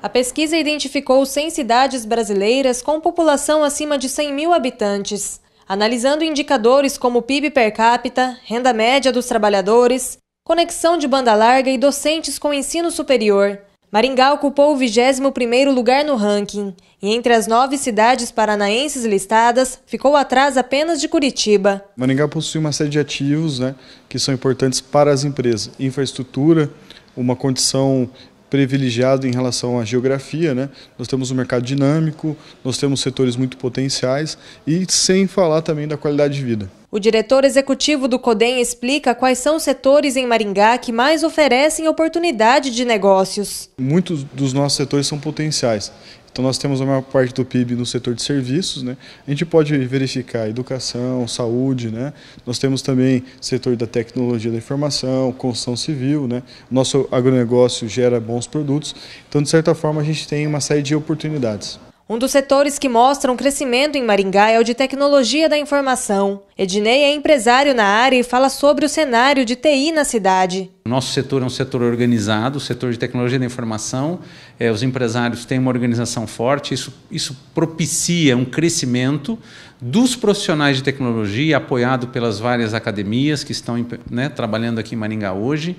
A pesquisa identificou 100 cidades brasileiras com população acima de 100 mil habitantes, analisando indicadores como PIB per capita, renda média dos trabalhadores, conexão de banda larga e docentes com ensino superior. Maringá ocupou o 21º lugar no ranking e entre as nove cidades paranaenses listadas, ficou atrás apenas de Curitiba. Maringá possui uma série de ativos né, que são importantes para as empresas. Infraestrutura, uma condição privilegiado em relação à geografia, né? Nós temos um mercado dinâmico, nós temos setores muito potenciais e sem falar também da qualidade de vida. O diretor executivo do CODEM explica quais são os setores em Maringá que mais oferecem oportunidade de negócios. Muitos dos nossos setores são potenciais. Então nós temos a maior parte do PIB no setor de serviços, né? A gente pode verificar educação, saúde, né? Nós temos também setor da tecnologia da informação, construção civil, né? Nosso agronegócio gera bons produtos. Então de certa forma a gente tem uma série de oportunidades. Um dos setores que mostram crescimento em Maringá é o de tecnologia da informação. Ednei é empresário na área e fala sobre o cenário de TI na cidade. O nosso setor é um setor organizado, o setor de tecnologia da informação. É, os empresários têm uma organização forte, isso, isso propicia um crescimento dos profissionais de tecnologia, apoiado pelas várias academias que estão né, trabalhando aqui em Maringá hoje.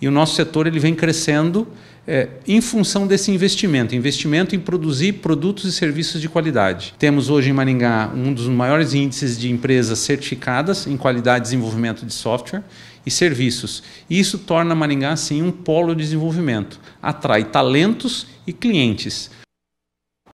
E o nosso setor ele vem crescendo é, em função desse investimento, investimento em produzir produtos e serviços de qualidade. Temos hoje em Maringá um dos maiores índices de empresas certificadas em qualidade e desenvolvimento de software e serviços. E isso torna Maringá, sim, um polo de desenvolvimento. Atrai talentos e clientes.